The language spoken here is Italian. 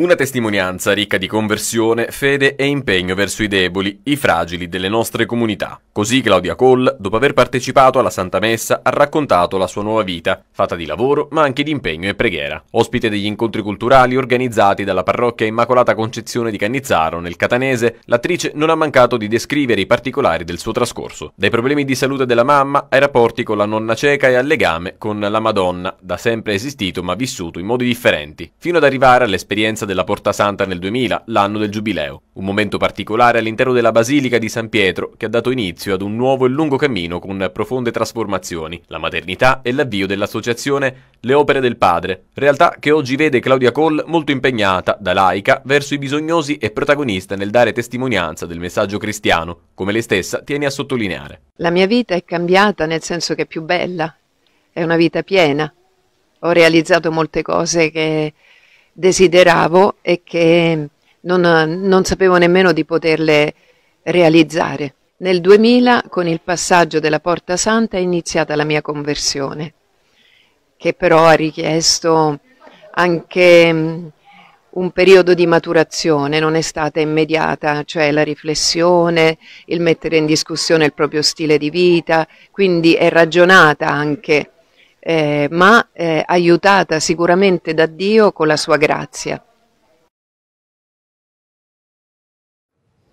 Una testimonianza ricca di conversione, fede e impegno verso i deboli, i fragili delle nostre comunità. Così Claudia Cole, dopo aver partecipato alla Santa Messa, ha raccontato la sua nuova vita, fatta di lavoro ma anche di impegno e preghiera. Ospite degli incontri culturali organizzati dalla parrocchia Immacolata Concezione di Cannizzaro, nel Catanese, l'attrice non ha mancato di descrivere i particolari del suo trascorso, dai problemi di salute della mamma ai rapporti con la nonna cieca e al legame con la Madonna, da sempre esistito ma vissuto in modi differenti, fino ad arrivare all'esperienza della Porta Santa nel 2000, l'anno del Giubileo, un momento particolare all'interno della Basilica di San Pietro che ha dato inizio ad un nuovo e lungo cammino con profonde trasformazioni, la maternità e l'avvio dell'associazione Le Opere del Padre, realtà che oggi vede Claudia Coll molto impegnata, da laica, verso i bisognosi e protagonista nel dare testimonianza del messaggio cristiano, come lei stessa tiene a sottolineare. La mia vita è cambiata nel senso che è più bella, è una vita piena. Ho realizzato molte cose che desideravo e che non, non sapevo nemmeno di poterle realizzare. Nel 2000, con il passaggio della Porta Santa, è iniziata la mia conversione, che però ha richiesto anche mm, un periodo di maturazione, non è stata immediata, cioè la riflessione, il mettere in discussione il proprio stile di vita, quindi è ragionata anche eh, ma eh, aiutata sicuramente da Dio con la sua grazia.